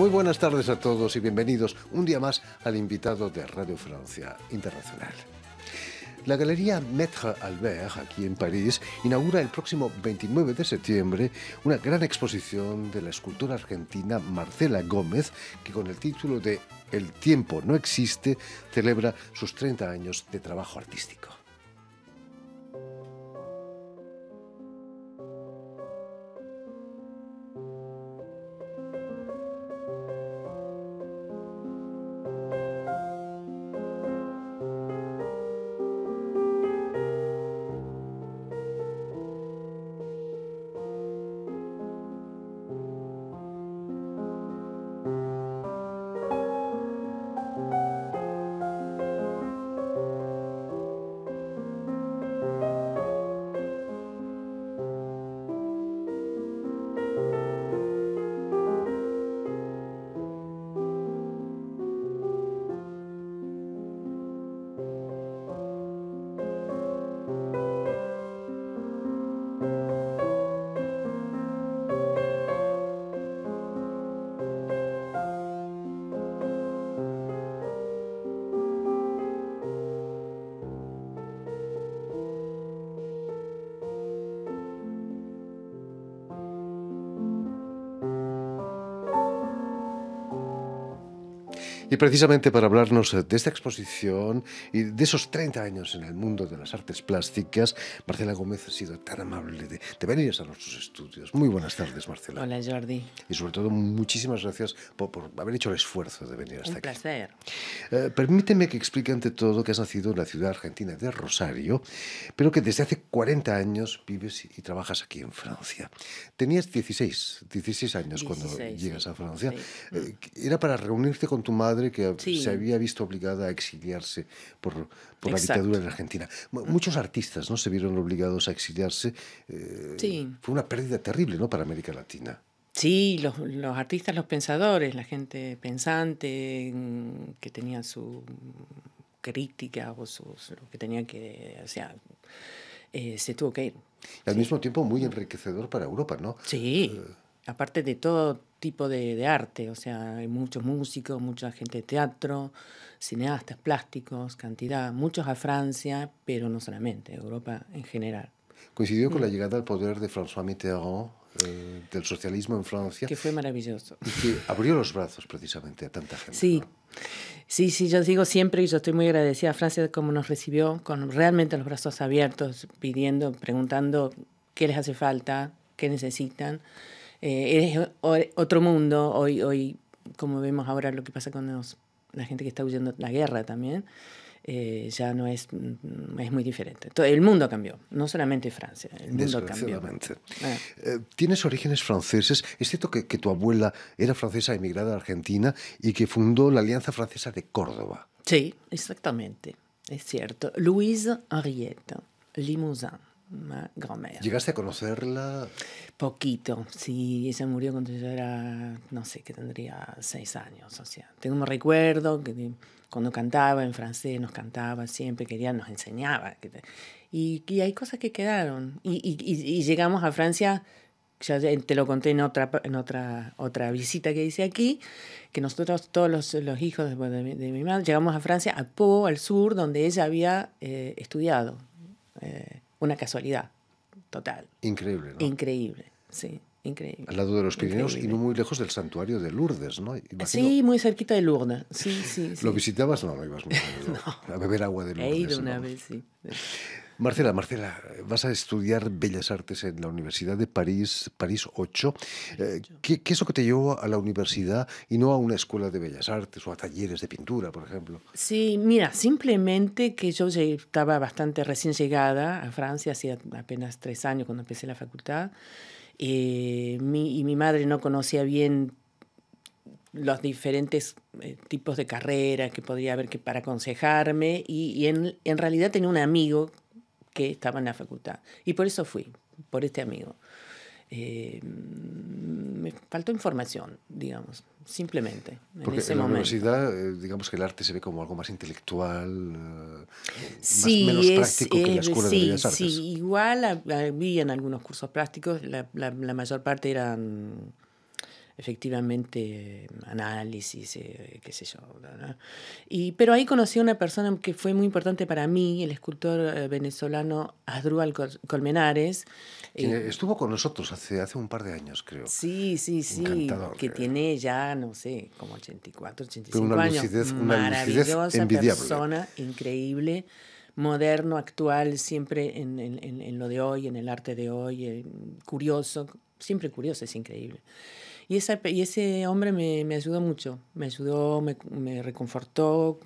Muy buenas tardes a todos y bienvenidos un día más al invitado de Radio Francia Internacional. La Galería Maître Albert, aquí en París, inaugura el próximo 29 de septiembre una gran exposición de la escultora argentina Marcela Gómez, que con el título de El tiempo no existe celebra sus 30 años de trabajo artístico. Y precisamente para hablarnos eh, de esta exposición y de esos 30 años en el mundo de las artes plásticas, Marcela Gómez ha sido tan amable de, venir a nuestros estudios. Muy buenas tardes, Marcela. Hola, Jordi. Y sobre todo, muchísimas gracias por, haber hecho el esfuerzo de venir hasta aquí. Un placer. Eh, permíteme que explique ante todo que has nacido en la ciudad argentina de Rosario, pero que desde hace 40 años vives y trabajas aquí en Francia. Tenías 16, 16 años cuando llegas a Francia. Eh, era para reunirte con tu madre que se había visto obligada a exiliarse por, por la dictadura en Argentina. Muchos artistas ¿no? se vieron obligados a exiliarse. Eh, fue una pérdida terrible ¿no? para América Latina. Sí, los, los, artistas, los pensadores, la gente pensante mm, que tenía su crítica o lo que tenía que, o sea, eh, se tuvo que ir. Y al mismo tiempo muy enriquecedor para Europa, ¿no? Sí, eh, aparte de todo, tipo de, de, arte, o sea, hay muchos músicos, mucha gente de teatro, cineastas, plásticos, cantidad, muchos a Francia, pero no solamente, Europa en general. Coincidió con la mm. llegada al poder de François Mitterrand, eh, del socialismo en Francia. Que fue maravilloso. Y que abrió los brazos precisamente a tanta gente. Sí. Sí, sí, yo digo siempre y yo estoy muy agradecida a Francia como nos recibió con realmente los brazos abiertos, pidiendo, preguntando qué les hace falta, qué necesitan. Eh, es otro mundo, hoy, hoy, como vemos ahora lo que pasa con la gente que está huyendo la guerra también, eh, ya no es, mm, es muy diferente. el mundo cambió, no solamente Francia, el mundo cambió. Ah. Eh, tienes orígenes franceses, es cierto que, que, tu abuela era francesa emigrada a Argentina y que fundó la Alianza Francesa de Córdoba. Sí, exactamente, es cierto. Louise Henriette, Limousin. ¿Llegaste a conocerla? Poquito, sí. Ella murió cuando yo era, no sé, que tendría seis años. O sea, tengo un recuerdo que cuando cantaba en francés, nos cantaba siempre, quería, nos enseñaba. Y, hay cosas que quedaron. Y, llegamos a Francia, ya te lo conté en otra, en otra, otra visita que hice aquí, que nosotros, todos los, hijos de, de, mi, madre, llegamos a Francia, a Pau, al sur, donde ella había eh, estudiado. Eh, una casualidad total. Increíble, ¿no? Increíble, sí, increíble. Al lado de los Pirineos y no muy lejos del santuario de Lourdes, ¿no? Sí, muy cerquita de Lourdes, ¿Lo visitabas? No, no ibas muy A beber agua de Lourdes. He ido una vez, sí. Marcela, Marcela, vas a estudiar Bellas Artes en la Universidad de París, París 8. Eh, ¿qué, es lo que te llevó a la universidad y no a una escuela de Bellas Artes o a talleres de pintura, por ejemplo? Sí, mira, simplemente que yo estaba bastante recién llegada a Francia, hacía apenas tres años cuando empecé la facultad, eh, y mi madre no conocía bien los diferentes eh, tipos de carreras que podría haber que para aconsejarme y, en, realidad tenía un amigo que estaba en la facultad. Y por eso fui, por este amigo. Eh, me faltó información, digamos, simplemente. Porque en, ese en la universidad, eh, digamos que el arte se ve como algo más intelectual, eh, más, menos práctico que la escuela de Artes. Sí, igual había ah, ah, en algunos cursos prácticos, la mayor parte eran efectivamente eh, análisis, eh, qué sé yo. Y, pero ahí conocí a una persona que fue muy importante para mí, el escultor eh, venezolano Adrual Colmenares. estuvo con nosotros hace, hace un par de años, creo. Sí, sí, sí, que tiene ya, no sé, como 84, 85 años. Lucidez, una Maravillosa persona, increíble moderno, actual, siempre en, en, en, lo de hoy, en el arte de hoy, curioso, siempre curioso, es increíble. Y, y ese hombre me, me, ayudó mucho, me ayudó, me, me reconfortó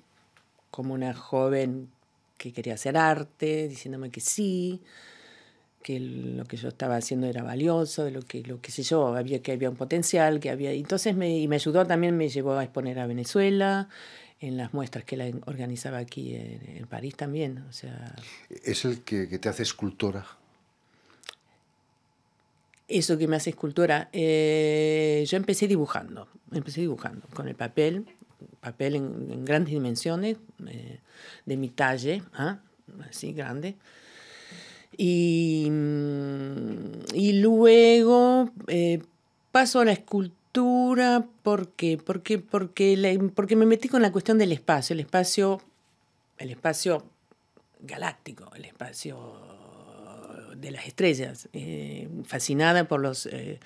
como una joven que quería hacer arte, diciéndome que sí, que lo que yo estaba haciendo era valioso, de lo que lo que sé yo, había que había un potencial, que había entonces me y me ayudó también me llevó a exponer a Venezuela en las muestras que la organizaba aquí en, en París también, o sea, es el que, que te hace escultora eso que me hace escultura eh, yo empecé dibujando, empecé dibujando con el papel, papel en, grandes dimensiones, eh, de mi talle, ¿ah? así grande. Y, mm, y luego eh, paso a la escultura porque, porque, porque, porque me metí con la cuestión del espacio, el espacio, el espacio galáctico, el espacio de las estrellas, eh, fascinada por los eh,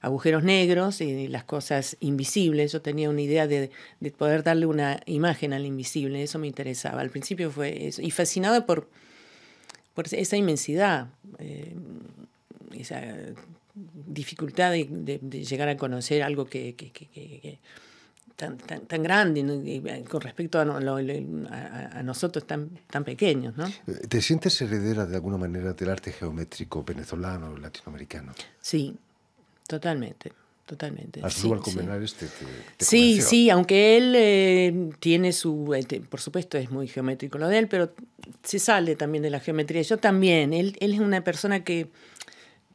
agujeros negros y las cosas invisibles. Yo tenía una idea de, poder darle una imagen al invisible, eso me interesaba. Al principio fue eso. Y fascinada por, por esa inmensidad, eh, esa dificultad de, llegar a conocer algo que tan, tan, tan grande eh, con respecto a, a, nosotros tan, tan pequeños. ¿no? Eh, ¿Te sientes heredera de alguna manera del arte geométrico venezolano, o latinoamericano? Sí, totalmente. Totalmente. su sí, sí. este, sí, sí, aunque él eh, tiene su, por supuesto es muy geométrico lo de él, pero se sale también de la geometría. Yo también, él es una persona que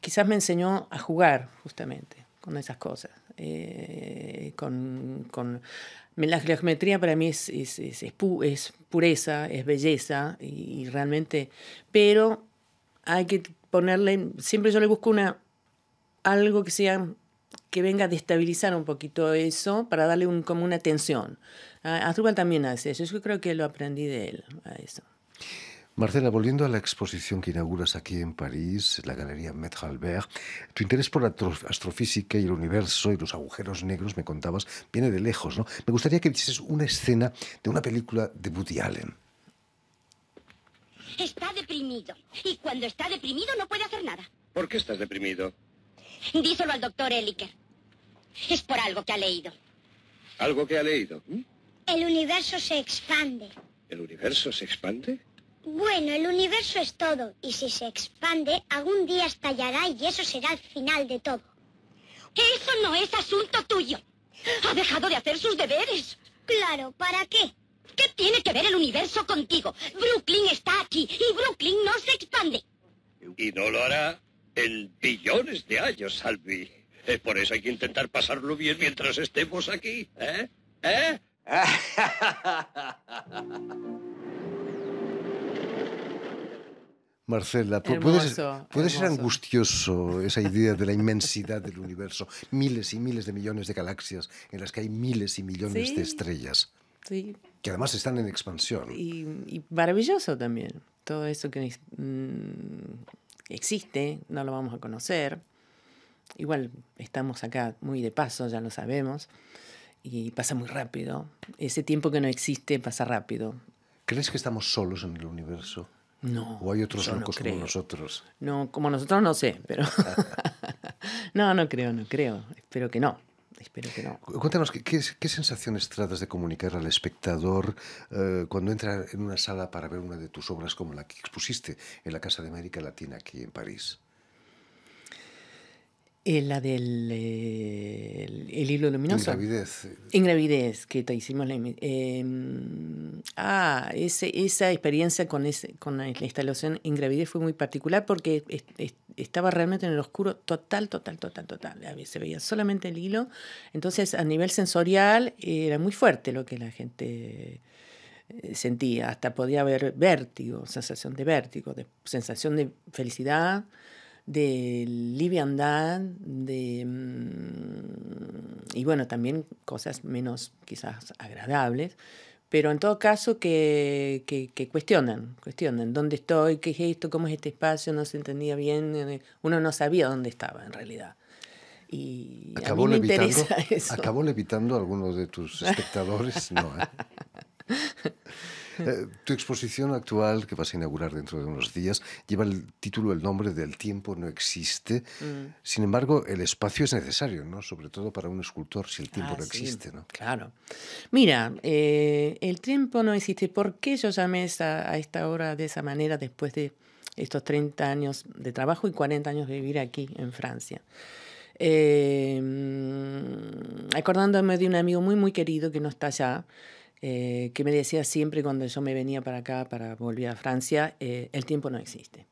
quizás me enseñó a jugar, justamente esas cosas. Eh, con, la geometría para mí es, es, pureza, es belleza, y, realmente, pero hay que ponerle, siempre yo le busco una, algo que sea que venga a destabilizar un poquito eso para darle un, como una tensión. azúcar ah, también hace eso, yo creo que lo aprendí de él, a eso. Marcela, volviendo a la exposición que inauguras aquí en París, la Galería Maître Albert, tu interés por la astrofísica y el universo y los agujeros negros, me contabas, viene de lejos, ¿no? Me gustaría que dices una escena de una película de Woody Allen. Está deprimido. Y cuando está deprimido no puede hacer nada. ¿Por qué estás deprimido? Díselo al doctor Eliker. Es por algo que ha leído. ¿Algo que ha leído? ¿Mm? El universo se expande. ¿El universo se expande? Bueno, el universo es todo, y si se expande, algún día estallará y eso será el final de todo. Eso no es asunto tuyo. Ha dejado de hacer sus deberes. Claro, ¿para qué? ¿Qué tiene que ver el universo contigo? Brooklyn está aquí y Brooklyn no se expande. Y no lo hará en billones de años, Albi. Eh, por eso hay que intentar pasarlo bien mientras estemos aquí, ¿eh? ¿Eh? Marcela, puede, ser, angustioso esa idea de la inmensidad del universo, miles y miles de millones de galaxias en las que hay miles y millones de estrellas, que además están en expansión. Y, maravilloso también, todo eso que mm, existe, no lo vamos a conocer. Igual estamos acá muy de paso, ya lo sabemos, y pasa muy rápido. Ese tiempo que no existe pasa rápido. ¿Crees que estamos solos en el universo? No. ¿O hay otros locos como nosotros? No, como nosotros no sé, pero. no, no creo, no creo. Espero que no. Espero que no. Cuéntanos, ¿qué, sensaciones tratas de comunicar al espectador eh, cuando entra en una sala para ver una de tus obras como la que expusiste en la Casa de América Latina aquí en París? Eh, la del eh, el, hilo luminoso. Ingravidez. Eh. Ingravidez, que te hicimos la... Em, ah, ese, esa experiencia con, ese, con la instalación Ingravidez fue muy particular porque estaba realmente en el oscuro total, total, total, total. Se veía solamente el hilo. Entonces, a nivel sensorial, era muy fuerte lo que la gente sentía. Hasta podía haber vértigo, sensación de vértigo, de, sensación de felicidad, de liviandad, de, mm, y bueno, también cosas menos quizás agradables, pero en todo caso que, cuestionan, cuestionan dónde estoy, qué es esto, cómo es este espacio, no se entendía bien, eh, uno no sabía dónde estaba en realidad. Y acabó levitando, ¿Acabó levitando algunos de tus espectadores? No, ¿eh? Eh, tu exposición actual, que vas a inaugurar dentro de unos días, lleva el título, el nombre del tiempo no existe. Mm. Sin embargo, el espacio es necesario, ¿no? Sobre todo para un escultor, si el tiempo ah, no existe, Claro. Mira, eh, el tiempo no existe. ¿Por qué yo llamé a esta obra de esa manera después de estos 30 años de trabajo y 40 años de vivir aquí en Francia? Eh, mm, acordándome de un amigo muy, muy querido que no está allá, eh, que me decía siempre cuando yo me venía para acá, para volver a Francia, eh, el tiempo no existe.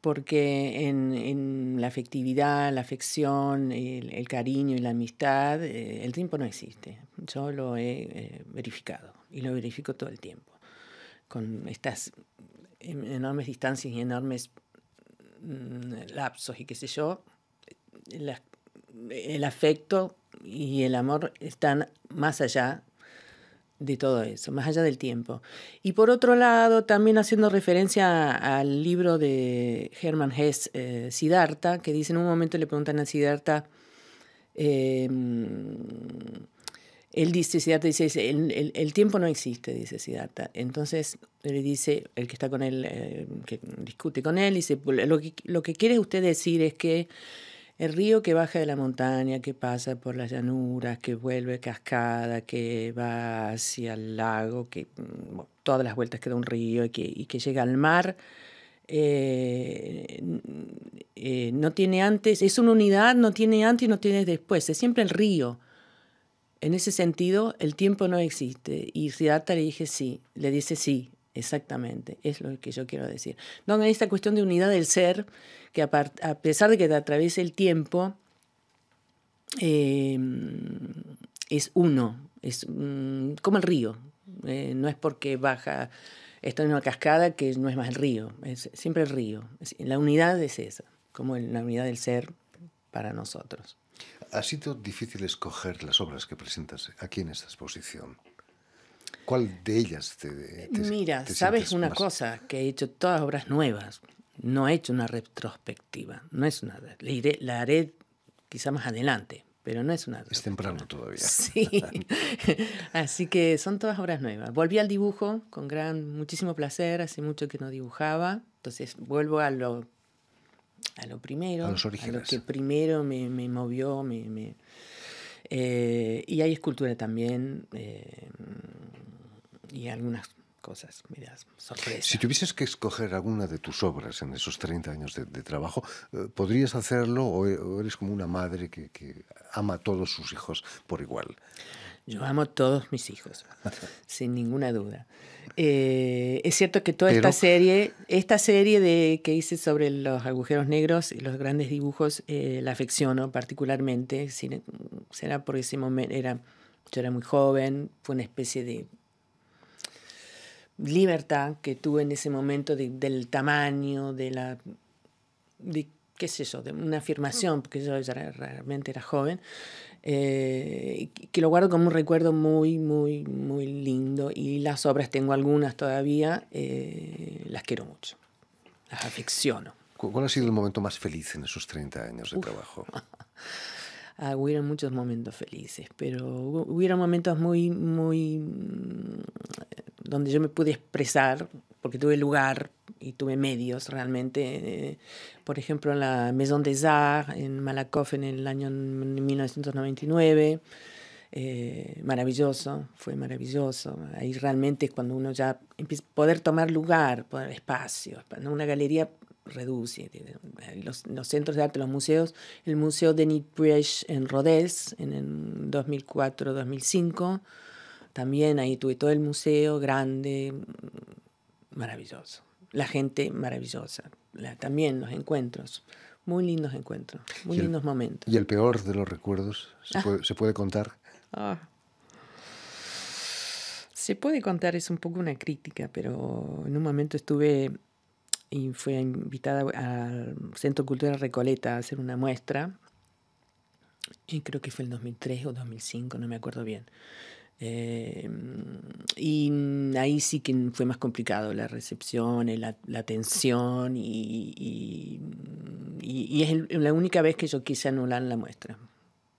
Porque en, la afectividad, la afección, el, cariño y la amistad, eh, el tiempo no existe. Yo lo he verificado y lo verifico todo el tiempo, con estas em, enormes distancias y enormes mm, lapsos y qué sé yo. el afecto y el amor están más allá de todo eso, más allá del tiempo. Y por otro lado, también haciendo referencia al libro de Hermann Hesse, eh, Siddhartha, que dice en un momento le preguntan a Siddhartha, em, él dice, Siddhartha dice, el, el, tiempo no existe, dice Siddhartha. Entonces le dice, el que está con él, eh, que discute con él, dice, lo que quiere usted decir es que el río que baja de la montaña, que pasa por las llanuras, que vuelve cascada, que va hacia el lago, que mm, todas las vueltas que un río y que, llega al mar, eh, eh, no tiene antes, es una unidad, no tiene antes y no tiene después, es siempre el río. En ese sentido, el tiempo no existe. Y Siddhartha le dice sí, le dice sí, Exactamente, es lo que yo quiero decir. Donde hay esta cuestión de unidad del ser, que a, pesar de que atraviesa el tiempo, em, es uno, es como el río. Eh, no es porque baja, esto en una cascada que no es más el río, es siempre el río. La unidad es esa, como la unidad del ser para nosotros. Ha sido difícil escoger las obras que presentas aquí en esta exposición. ¿Cuál de ellas te, Mira, sabes una cosa, que he hecho todas obras nuevas. No he hecho una retrospectiva. No es nada La haré, la haré quizá más adelante, pero no es una. Es temprano todavía. Sí. Así que son todas obras nuevas. Volví al dibujo con gran, muchísimo placer. Hace mucho que no dibujaba. Entonces vuelvo a lo, a lo primero. A los orígenes. A lo que primero me, movió, eh, y hay escultura también. Eh, y algunas cosas, mira, sorpresas. Si tuvieses que escoger alguna de tus obras en esos 30 años de, trabajo, eh, ¿podrías hacerlo e, o, eres como una madre que, ama a todos sus hijos por igual? Yo amo a todos mis hijos, sin ninguna duda. Eh, es cierto que toda esta serie, esta serie de, que hice sobre los agujeros negros y los grandes dibujos, eh, la afecciono particularmente. Será por ese momento, era, yo era muy joven, fue una especie de libertad que tuve en ese momento del tamaño, de la... De, ¿Qué es eso? De una afirmación, porque yo era, realmente era joven, eh, que lo guardo como un recuerdo muy, muy, muy lindo. Y las obras, tengo algunas todavía, eh, las quiero mucho, las afecciono. ¿Cuál ha sido el momento más feliz en esos 30 años de trabajo? Ah, hubieron muchos momentos felices, pero hubieron momentos muy, muy donde yo me pude expresar, porque tuve lugar y tuve medios realmente. Eh, por ejemplo, en la Maison des Arts, en Malakoff, en el año 1999. Eh, maravilloso, fue maravilloso. Ahí realmente es cuando uno ya empieza a poder tomar lugar, poder espacio. Una galería reduce. Eh, los, centros de arte, los museos, el Museo de Nieprecht en Rodez en 2004-2005 también ahí tuve todo el museo grande, mm, maravilloso. La gente maravillosa. también los encuentros. Muy lindos encuentros, muy lindos momentos. ¿Y el peor de los recuerdos? ¿Se, ah. puede, contar? Ah. Se puede contar, es un poco una crítica, pero en un momento estuve y fui invitada al Centro Cultural Recoleta a hacer una muestra, y creo que fue el 2003 o 2005, no me acuerdo bien. Eh, y mm, ahí sí que fue más complicado la recepción, eh, la, la atención y, y, mm, es la única vez que yo quise anular la muestra.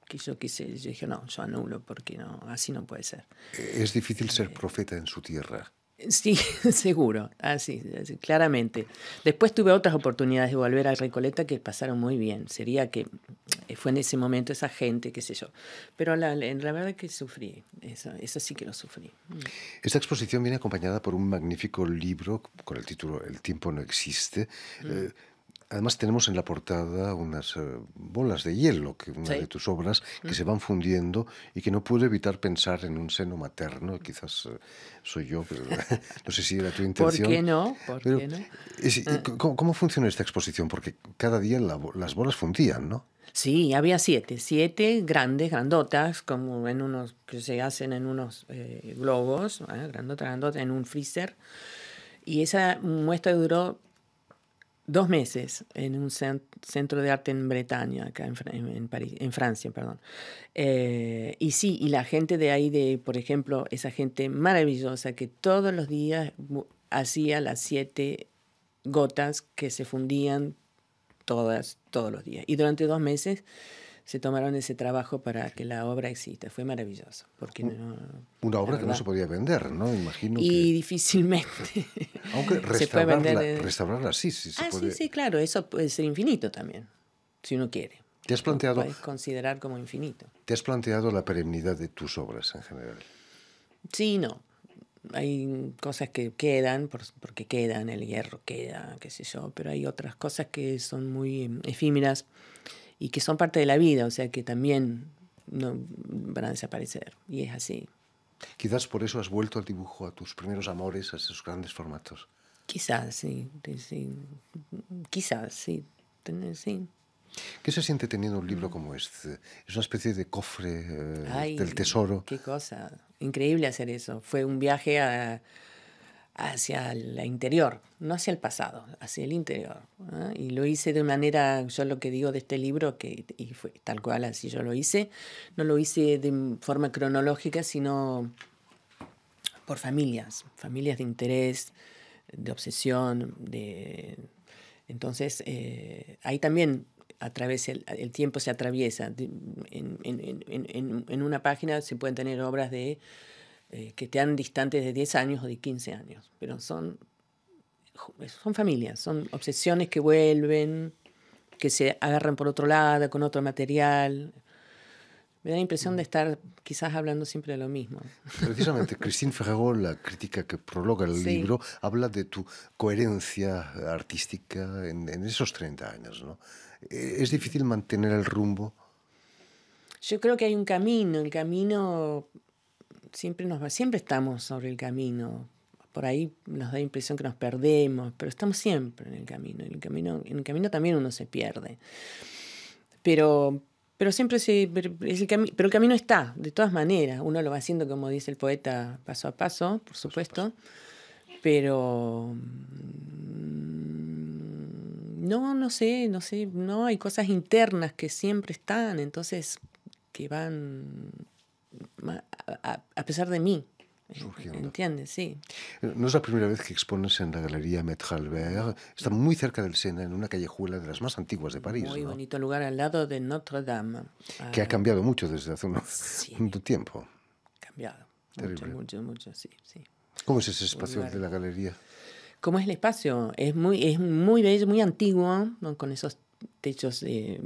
Que yo quise, dije, no, yo anulo porque no, así no puede ser. Es difícil ser eh, profeta en su tierra. Sí, seguro, así, ah, claramente. Después tuve otras oportunidades de volver a Recoleta que pasaron muy bien. Sería que eh, fue en ese momento esa gente, qué sé yo. Pero la, la verdad que sufrí, eso, sí que lo sufrí. Mm. Esta exposición viene acompañada por un magnífico libro con el título El tiempo no existe. Mm. Eh, Además tenemos en la portada unas eh, bolas de hielo, que una de tus obras, que se van fundiendo y que no puedo evitar pensar en un seno materno. Quizás eh, soy yo, pero no sé si era tu intención. ¿Por qué no? Eh, ah. ¿cómo, funciona esta exposición? Porque cada día las bolas fundían, ¿no? Sí, había siete, siete grandes, grandotas, como en unos que se hacen en unos globos, grandotas, grandotas, en un freezer. Y esa muestra duró dos meses en un centro de arte en Bretaña, acá en, París, en Francia, perdón. Eh, y sí, y la gente de ahí, de, por ejemplo, esa gente maravillosa que todos los días hacía las siete gotas que se fundían todas, todos los días. Y durante dos meses se tomaron ese trabajo para que la obra exista. Fue maravilloso. Porque una obra que no se podía vender, ¿no? Imagino. Y difícilmente. Aunque restaurarla, se restaurarla sí, sí. Ah, sí, sí, claro. Eso puede ser infinito también, si uno quiere. ¿Te has planteado? considerar como infinito. ¿Te has planteado la perennidad de tus obras en general? Sí, no. Hay cosas que quedan, porque quedan, el hierro queda, qué sé yo, pero hay otras cosas que son muy em, efímeras y que son parte de la vida, o sea que también no van a desaparecer. Y es así. Quizás por eso has vuelto al dibujo, a tus primeros amores, a esos grandes formatos. Quizás, sí. Quizás, sí. sí. ¿Qué se siente teniendo un libro como este? Es una especie de cofre eh, del tesoro. Qué cosa. Increíble hacer eso. Fue un viaje a, hacia el interior, no hacia el pasado, hacia el interior. Y lo hice de manera, yo lo que digo de este libro, que y fue tal cual así yo lo hice, no lo hice de forma cronológica, sino por familias, familias de interés, de obsesión, de... Entonces, eh, ahí también Través el, tiempo se atraviesa. en, una página se pueden tener obras de eh, que te dan distantes de 10 años o de 15 años, pero son, son familias, son obsesiones que vuelven, que se agarran por otro lado, con otro material. Me da la impresión de estar quizás hablando siempre de lo mismo. Precisamente, Christine Ferragó, la crítica que prologa el libro, habla de tu coherencia artística en, esos 30 años. ¿no? ¿Es difícil mantener el rumbo? Yo creo que hay un camino, el camino siempre, siempre estamos sobre el camino. Por ahí nos da la impresión que nos perdemos, pero estamos siempre en el camino. En el camino, en el camino también uno se pierde. Pero, pero siempre el pero el camino está, de todas maneras. Uno lo va haciendo, como dice el poeta, paso a paso, por supuesto. Pero no, no sé, no sé, no, hay cosas internas que siempre están, entonces que van a, pesar de mí. ¿Entiendes? Sí. No es la primera vez que expones en la Galería Maître Está muy cerca del Sena, en una callejuela de las más antiguas de París. Muy bonito lugar, al lado de Notre Dame. Que ha ah. cambiado mucho desde hace un, tiempo. Cambiado. Terrible. Mucho, mucho, mucho, sí, sí. ¿Cómo es ese espacio de la galería? ¿Cómo es el espacio? Es muy, es muy bello, muy antiguo, con esos techos eh,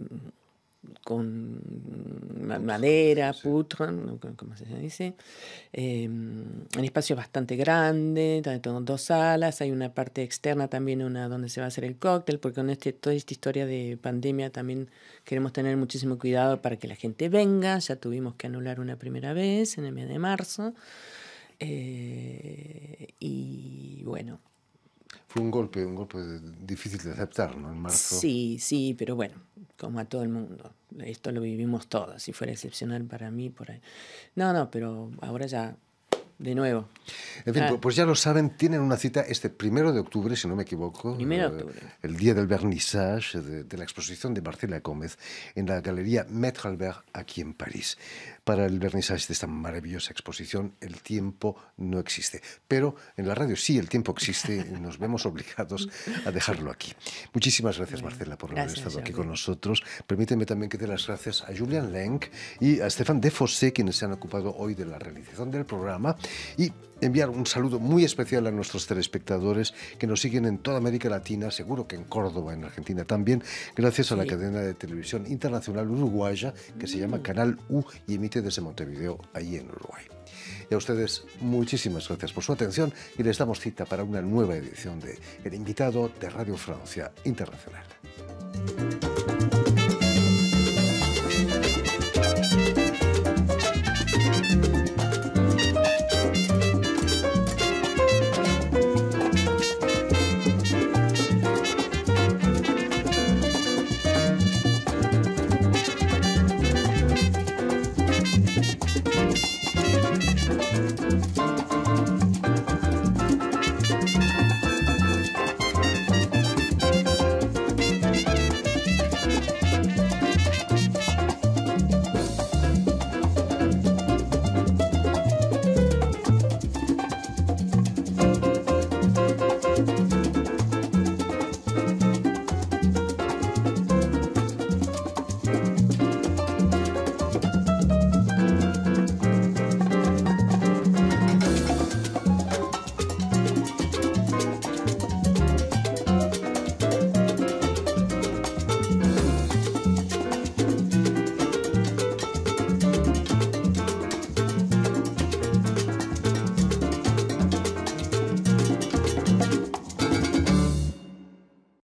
con madera, putran, como se dice, un em, espacio bastante grande, tengo dos salas, hay una parte externa también una donde se va a hacer el cóctel, porque con este, toda esta historia de pandemia también queremos tener muchísimo cuidado para que la gente venga, ya tuvimos que anular una primera vez en el mes de marzo, eh, y bueno, fue un golpe, un golpe difícil de aceptar, ¿no? En marzo. Sí, sí, pero bueno, como a todo el mundo. Esto lo vivimos todos. Si fuera excepcional para mí, por No, no, pero ahora ya de nuevo. En fin, ah. pues ya lo saben, tienen una cita este primero de octubre, si no me equivoco. Primero de eh, octubre. El día del vernissage de, la exposición de Marcela Gómez en la galería Maître Albert aquí en París. Para el vernissage de esta maravillosa exposición, el tiempo no existe. Pero en la radio sí, el tiempo existe y nos vemos obligados a dejarlo aquí. Muchísimas gracias, Marcela, por haber estado aquí con nosotros. Permíteme también que dé las gracias a Julian Lenk y a Stefan Defossé, quienes se han ocupado hoy de la realización del programa. Y enviar un saludo muy especial a nuestros telespectadores que nos siguen en toda América Latina, seguro que en Córdoba, en Argentina también, gracias a la cadena de televisión internacional uruguaya que se llama mm. Canal U y emite desde Montevideo, ahí en Uruguay. Y a ustedes muchísimas gracias por su atención y les damos cita para una nueva edición de El invitado de Radio Francia Internacional.